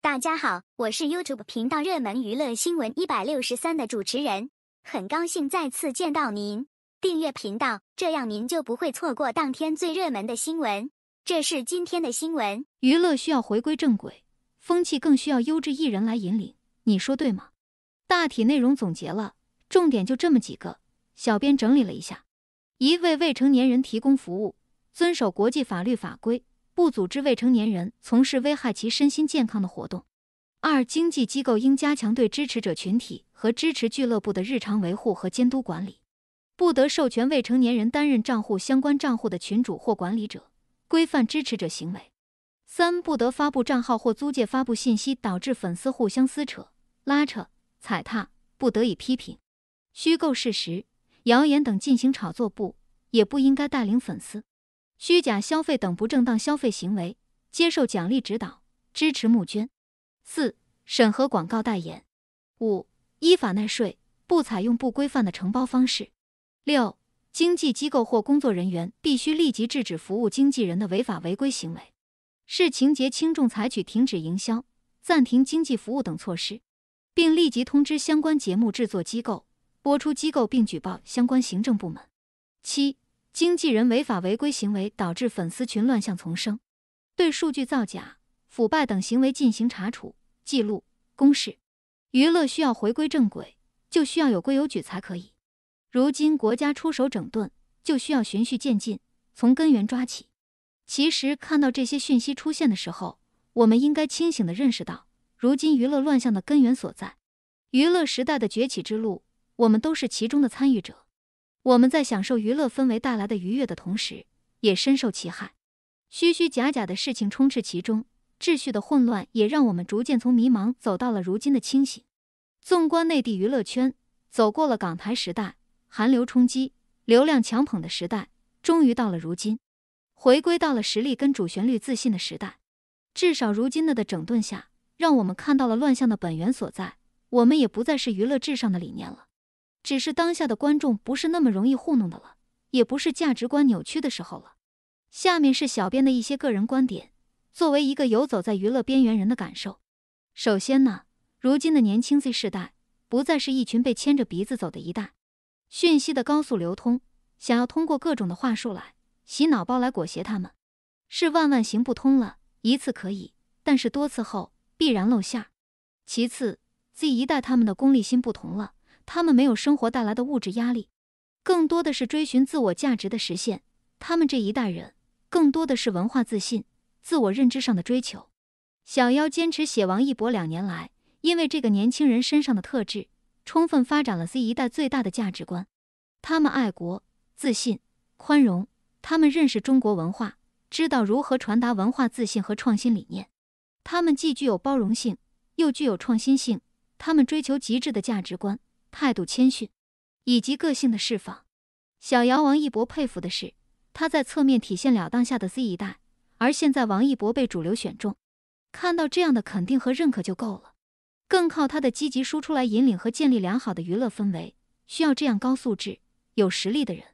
大家好，我是 YouTube 频道热门娱乐新闻一百六十三的主持人，很高兴再次见到您。订阅频道，这样您就不会错过当天最热门的新闻。这是今天的新闻：娱乐需要回归正轨，风气更需要优质艺人来引领，你说对吗？大体内容总结了，重点就这么几个，小编整理了一下：一位未成年人提供服务，遵守国际法律法规。不组织未成年人从事危害其身心健康的活动。二、经纪机构应加强对支持者群体和支持俱乐部的日常维护和监督管理，不得授权未成年人担任账户相关账户的群主或管理者，规范支持者行为。三、不得发布账号或租借发布信息，导致粉丝互相撕扯、拉扯、踩踏，不得以批评、虚构事实、谣言等进行炒作，不也不应该带领粉丝。虚假消费等不正当消费行为，接受奖励指导，支持募捐；四、审核广告代言；五、依法纳税，不采用不规范的承包方式；六、经纪机构或工作人员必须立即制止服务经纪人的违法违规行为，视情节轻重采取停止营销、暂停经纪服务等措施，并立即通知相关节目制作机构、播出机构，并举报相关行政部门。七。经纪人违法违规行为导致粉丝群乱象丛生，对数据造假、腐败等行为进行查处、记录、公示。娱乐需要回归正轨，就需要有规有矩才可以。如今国家出手整顿，就需要循序渐进，从根源抓起。其实看到这些讯息出现的时候，我们应该清醒的认识到，如今娱乐乱象的根源所在。娱乐时代的崛起之路，我们都是其中的参与者。我们在享受娱乐氛围带来的愉悦的同时，也深受其害，虚虚假假的事情充斥其中，秩序的混乱也让我们逐渐从迷茫走到了如今的清醒。纵观内地娱乐圈，走过了港台时代、韩流冲击、流量强捧的时代，终于到了如今，回归到了实力跟主旋律自信的时代。至少如今的的整顿下，让我们看到了乱象的本源所在，我们也不再是娱乐至上的理念了。只是当下的观众不是那么容易糊弄的了，也不是价值观扭曲的时候了。下面是小编的一些个人观点，作为一个游走在娱乐边缘人的感受。首先呢，如今的年轻 Z 世代不再是一群被牵着鼻子走的一代，讯息的高速流通，想要通过各种的话术来洗脑包来裹挟他们，是万万行不通了。一次可以，但是多次后必然露馅儿。其次，Z 一代他们的功利心不同了。他们没有生活带来的物质压力，更多的是追寻自我价值的实现。他们这一代人更多的是文化自信、自我认知上的追求。小妖坚持写王一博两年来，因为这个年轻人身上的特质，充分发展了 Z 一代最大的价值观：他们爱国、自信、宽容；他们认识中国文化，知道如何传达文化自信和创新理念；他们既具有包容性，又具有创新性；他们追求极致的价值观。态度谦逊，以及个性的释放，小姚王一博佩服的是他在侧面体现了当下的 Z 一代。而现在王一博被主流选中，看到这样的肯定和认可就够了。更靠他的积极输出来引领和建立良好的娱乐氛围，需要这样高素质、有实力的人。